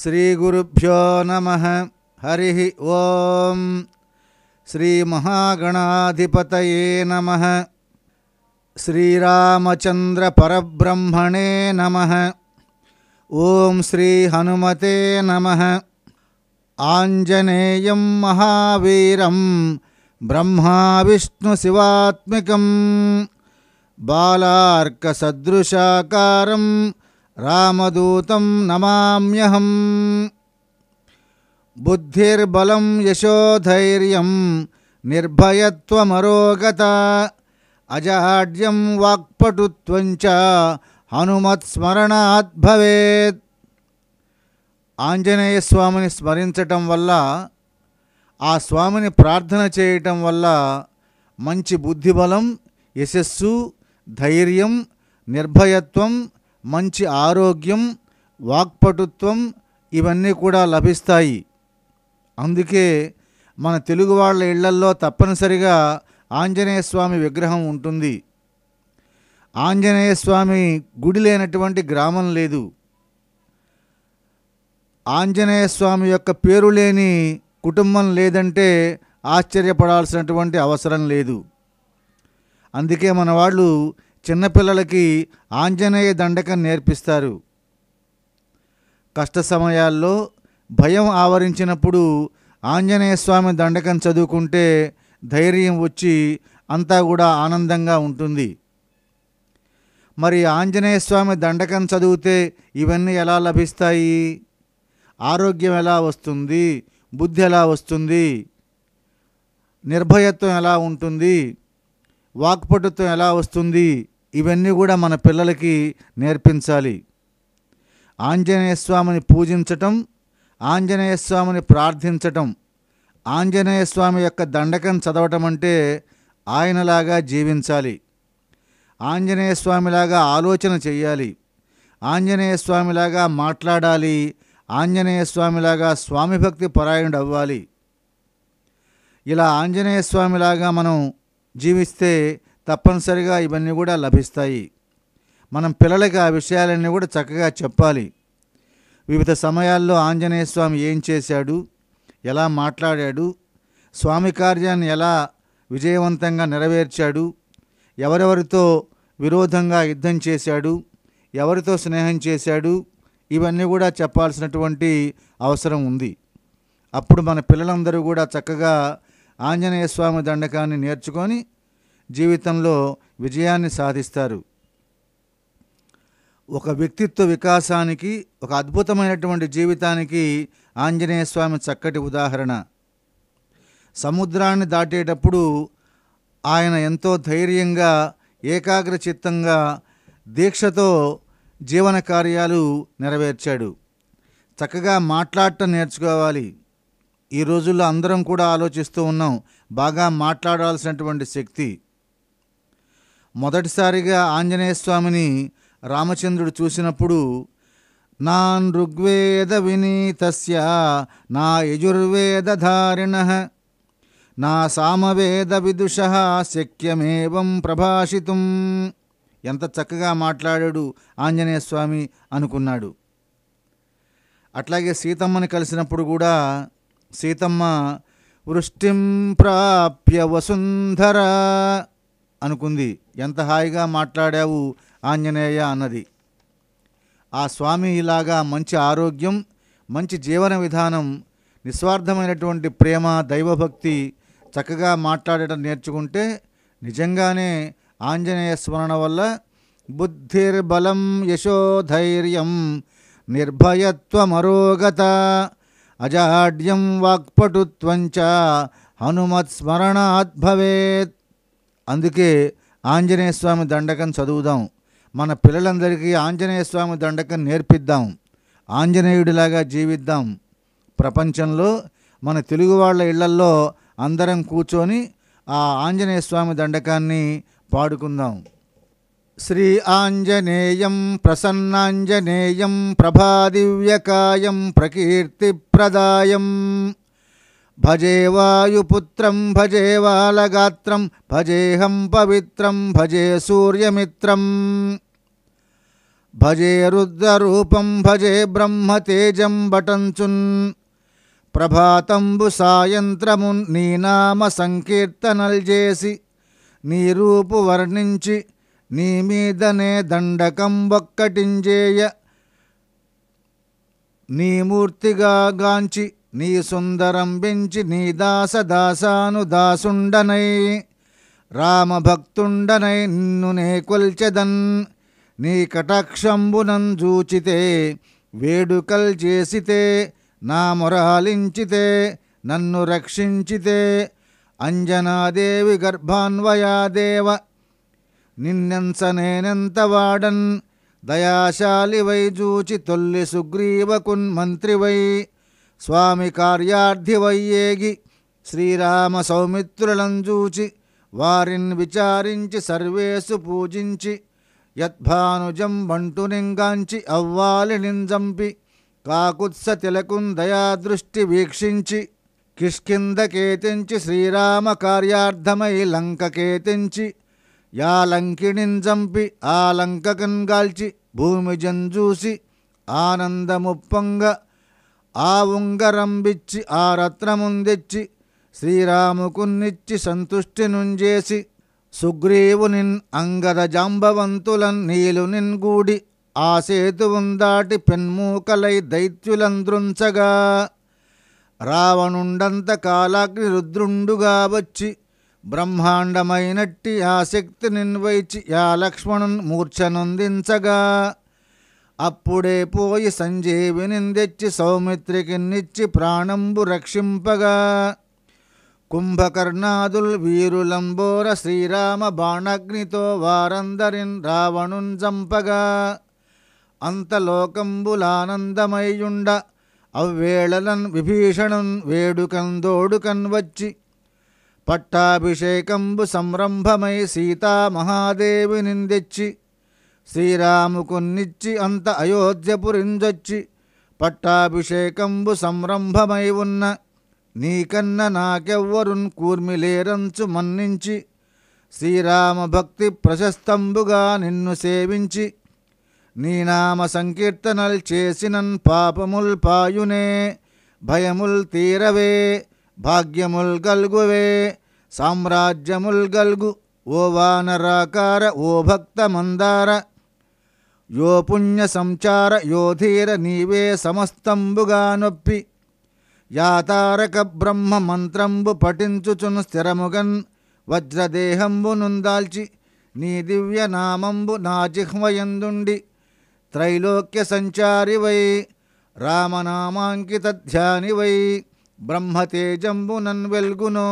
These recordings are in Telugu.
श्रीगुरुभ्यो नमः हरिः श्रीमहागणाधिपत नम श्रीरामचंद्रपरब्रह्मणे नम ओं श्री हनुमते नम आञ्जनेयं महावीरं ब्रह्मा विष्णुशिवात्मिकं बालार्कसदृशाकारं రామదూతం నమామ్యహం బుద్ధిర్బలం యశోధైర్యం నిర్భయత్వమరోగత అజాడ్యం వాక్పటుత్వంచ హనుమత్స్మరణాత్ భవేత్ ఆంజనేయ స్వామిని స్మరించటం వల్ల ఆ స్వామిని ప్రార్థన చేయటం వల్ల మంచి బుద్ధిబలం యశస్సు ధైర్యం నిర్భయత్వం మంచి ఆరోగ్యం వాక్పటుత్వం ఇవన్నీ కూడా లభిస్తాయి అందుకే మన తెలుగు వాళ్ళ ఇళ్లల్లో తప్పనిసరిగా ఆంజనేయ స్వామి విగ్రహం ఉంటుంది ఆంజనేయ స్వామి గుడి లేనటువంటి గ్రామం లేదు ఆంజనేయ స్వామి యొక్క పేరు లేని కుటుంబం లేదంటే ఆశ్చర్యపడాల్సినటువంటి అవసరం లేదు అందుకే మన వాళ్ళు చిన్నపిల్లలకి ఆంజనేయ దండకం నేర్పిస్తారు కష్ట సమయాల్లో భయం ఆవరించినప్పుడు ఆంజనేయ స్వామి దండకం చదువుకుంటే ధైర్యం వచ్చి అంతా కూడా ఆనందంగా ఉంటుంది మరి ఆంజనేయ స్వామి దండకం చదివితే ఇవన్నీ ఎలా లభిస్తాయి ఆరోగ్యం ఎలా వస్తుంది బుద్ధి ఎలా వస్తుంది నిర్భయత్వం ఎలా ఉంటుంది వాక్పటుత్వం ఎలా వస్తుంది ఇవన్నీ కూడా మన పిల్లలకి నేర్పించాలి ఆంజనేయ స్వామిని పూజించటం ఆంజనేయ స్వామిని ప్రార్థించటం ఆంజనేయ స్వామి యొక్క దండకం చదవటం అంటే ఆయనలాగా జీవించాలి ఆంజనేయ స్వామిలాగా ఆలోచన చేయాలి ఆంజనేయ స్వామిలాగా మాట్లాడాలి ఆంజనేయ స్వామిలాగా స్వామి భక్తి పరాయణుడు అవ్వాలి ఇలా ఆంజనేయ స్వామిలాగా మనం జీవిస్తే తప్పనిసరిగా ఇవన్నీ కూడా లభిస్తాయి మనం పిల్లలకి ఆ విషయాలన్నీ కూడా చక్కగా చెప్పాలి వివిధ సమయాల్లో ఆంజనేయ స్వామి ఏం చేశాడు ఎలా మాట్లాడాడు స్వామి కార్యాన్ని ఎలా విజయవంతంగా నెరవేర్చాడు ఎవరెవరితో విరోధంగా యుద్ధం చేశాడు ఎవరితో స్నేహం చేశాడు ఇవన్నీ కూడా చెప్పాల్సినటువంటి అవసరం ఉంది అప్పుడు మన పిల్లలందరూ కూడా చక్కగా ఆంజనేయ స్వామి దండకాన్ని నేర్చుకొని జీవితంలో విజయాన్ని సాధిస్తారు ఒక వ్యక్తిత్వ వికాసానికి ఒక అద్భుతమైనటువంటి జీవితానికి ఆంజనేయ స్వామి చక్కటి ఉదాహరణ సముద్రాన్ని దాటేటప్పుడు ఆయన ఎంతో ధైర్యంగా ఏకాగ్ర చిత్తంగా దీక్షతో జీవన కార్యాలు నెరవేర్చాడు చక్కగా మాట్లాడటం నేర్చుకోవాలి ఈ రోజుల్లో అందరం కూడా ఆలోచిస్తూ ఉన్నాం బాగా మాట్లాడాల్సినటువంటి శక్తి మొదటిసారిగా ఆంజనేయ స్వామిని రామచంద్రుడు చూసినప్పుడు నాన్ ఋగ్వేద వినీతస్య నా యజుర్వేదారిణ నా సామవేద విదుష శక్యమేవం ప్రభాషితం ఎంత చక్కగా మాట్లాడాడు ఆంజనేయ స్వామి అనుకున్నాడు అట్లాగే సీతమ్మని కలిసినప్పుడు కూడా సీతమ్మ వృష్టిం ప్రాప్య వసుంధర అనుకుంది ఎంత హాయిగా మాట్లాడావు ఆంజనేయ అన్నది ఆ స్వామి ఇలాగా మంచి ఆరోగ్యం మంచి జీవన విధానం నిస్వార్థమైనటువంటి ప్రేమ దైవభక్తి చక్కగా మాట్లాడటం నేర్చుకుంటే నిజంగానే ఆంజనేయ స్మరణ వల్ల బుద్ధిర్బలం యశోధైర్యం నిర్భయత్వమరోగత అజాడ్యం వాక్పటుత్వంచ హనుమత్స్మరణాద్ భవేత్ అందుకే ఆంజనేయస్వామి దండకం చదువుదాం మన పిల్లలందరికీ ఆంజనేయ స్వామి దండకం నేర్పిద్దాం ఆంజనేయుడిలాగా జీవిద్దాం ప్రపంచంలో మన తెలుగు వాళ్ళ ఇళ్లల్లో అందరం కూర్చొని ఆ ఆంజనేయస్వామి దండకాన్ని పాడుకుందాం శ్రీ ఆంజనేయం ప్రసన్నాంజనేయం ప్రభాదివ్యకాయం ప్రకీర్తిప్రదాయం భజే వాయుపుత్రం భజే వాళగాత్రం భజేహం పవిత్రం భజే సూర్యమిత్రం భజే రుద్రరూపం భజే బ్రహ్మతేజం బటంచున్ ప్రభాతంబు సాయంత్రమున్ నీనామ సంకీర్తనల్జేసి నీ రూపు వర్ణించి నీ మీదనే ఒక్కటింజేయ నీ మూర్తిగా గాంచి నీ సుందరం పెంచి నీ దాస దాసాను దాసుండనై రామభక్తుండనై నిన్ను నే కొల్చెదన్ నీ కటాక్షంబునంజూచితే వేడుకల్ చేసితే నా మొరాలించితే నన్ను రక్షించితే అంజనాదేవి గర్భాన్వయాదేవ నిన్నెంచనేనెంతవాడన్ దయాశాలివై జూచి తొల్లి సుగ్రీవకున్ మంత్రివై స్వామి కార్యార్థివయ్యేగి శ్రీరామ సౌమిత్రులంజూచి వారిన్ విచారించి సర్వేసు పూజించి యద్భానుజం బంటునింగాంచి అవ్వాలి నింజంపి కాకుత్స తిలకున్ దయాదృష్టి వీక్షించి కిష్కింద కేతించి శ్రీరామ కార్యార్థమై లంక యా యాలంకిణిన్ చంపి గాల్చి భూమి జంజూసి ఆనందముప్పంగ ఆ ఉంగరంబిచ్చి ఆ రత్నముందిచ్చి శ్రీరాముకున్నిచ్చి సంతుష్టి నుంజేసి సుగ్రీవునిన్ అంగద జాంబవంతులన్ నీలునిన్ గూడి ఆ సేతువుందాటి పెన్మూకలై దైత్యులంద్రుంచగా రావణుండంత కాలాగ్ని రుద్రుండుగా వచ్చి బ్రహ్మాండమైనట్టి ఆ శక్తి నిన్వైచి యా లక్ష్మణున్ మూర్ఛనొందించగా అప్పుడే పోయి సంజీవినిందెచ్చి సౌమిత్రికిన్నిచ్చి ప్రాణంబు రక్షింపగా కుంభకర్ణాదుల్ వీరులంబోర శ్రీరామ బాణగ్నితో వారందరిన్ రావణున్ చంపగా అంతలోకంబులానందమయ్యుండ అవ్వేళలన్ విభీషణున్ వేడుకందోడుకన్ వచ్చి పట్టాభిషేకంబు సంరంభమై సీతామహాదేవి నిందెచ్చి శ్రీరాముకున్నిచ్చి అంత అయోధ్యపురించొచ్చి పట్టాభిషేకంబు సంరంభమై ఉన్న నీకన్న నాకెవ్వరున్ కూర్మిలేరంచు మన్నించి శ్రీరామ భక్తి ప్రశస్తంబుగా నిన్ను సేవించి నీనామ సంకీర్తనల్ చేసినన్ పాపముల్ పాయునే భయముల్ తీరవే భాగ్యముల్ గల్గువే సామ్రాజ్యముల్ గల్గు ఓ వానరాకార ఓ భక్త మందార యో పుణ్య సంచార యోధీర నీవే సమస్తంబుగా నొప్పి యాతారక బ్రహ్మ మంత్రంబు పఠించుచును స్థిరముగన్ వజ్రదేహంబు నుందాల్చి నీ దివ్య నామంబు నా జిహ్వయందుండి త్రైలోక్య వై రామనామాంకిత ధ్యాని వై బ్రహ్మతేజంబునన్ వెల్గునో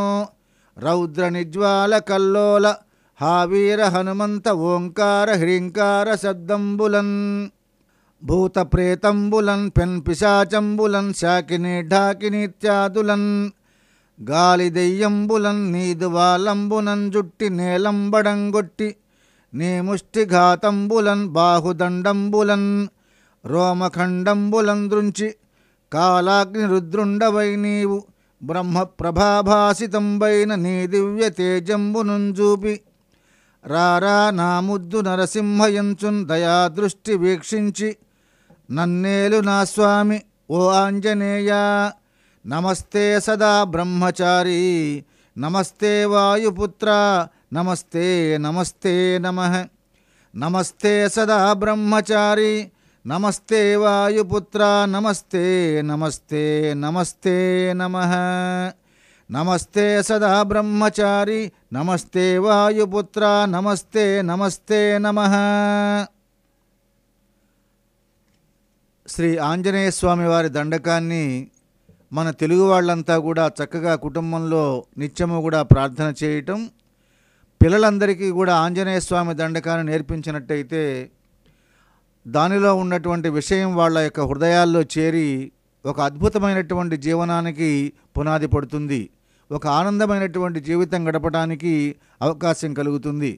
రౌద్ర నిజ్వాల కల్లోల హావీర హనుమంత ఓంకార హ్రీంకార శబ్దంబులన్ భూత ప్రేతంబులన్ పెన్ పిశాచంబులన్ శాకిని ఢాకినిత్యాదులన్ గాలి దెయ్యంబులన్ నీదువాలంబునన్ జుట్టి నేలంబడంగొట్టి నీ ముష్టిఘాతంబులన్ బాహుదండంబులన్ రోమఖండంబులన్ దృంచి కాలాగ్ని రుద్రుండవై నీవు బ్రహ్మ ప్రభాభాసితంబైన నీ దివ్య తేజంబునుంజూపి రారా నాముద్దు నరసింహయంచున్ దయాదృష్టి వీక్షించి నన్నేలు నా స్వామి ఓ ఆంజనేయ నమస్తే సదా బ్రహ్మచారి నమస్తే వాయుపుత్ర నమస్తే నమస్తే నమ నమస్తే సదా బ్రహ్మచారి నమస్తే వాయుపుత్ర నమస్తే నమస్తే నమస్తే నమ నమస్తే సదా బ్రహ్మచారి నమస్తే వాయుపుత్ర నమస్తే నమస్తే నమ శ్రీ ఆంజనేయ స్వామి వారి దండకాన్ని మన తెలుగు వాళ్ళంతా కూడా చక్కగా కుటుంబంలో నిత్యము కూడా ప్రార్థన చేయటం పిల్లలందరికీ కూడా ఆంజనేయ స్వామి దండకాన్ని నేర్పించినట్టయితే దానిలో ఉన్నటువంటి విషయం వాళ్ళ యొక్క హృదయాల్లో చేరి ఒక అద్భుతమైనటువంటి జీవనానికి పునాది పడుతుంది ఒక ఆనందమైనటువంటి జీవితం గడపడానికి అవకాశం కలుగుతుంది